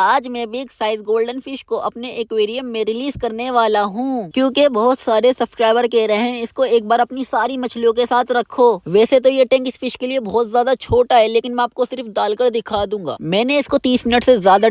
आज मैं big size golden fish को अपने एक्वेरियम में रिलीज करने वाला हूँ क्योंकि बहुत सारे सब्सक्राइबर कह रहे हैं इसको एक बार अपनी सारी मछलियों के साथ रखो वैसे तो ये टैंक इस फिश के लिए बहुत ज्यादा छोटा है लेकिन मैं आपको सिर्फ डालकर दिखा दूंगा मैंने इसको तीस मिनट से ज्यादा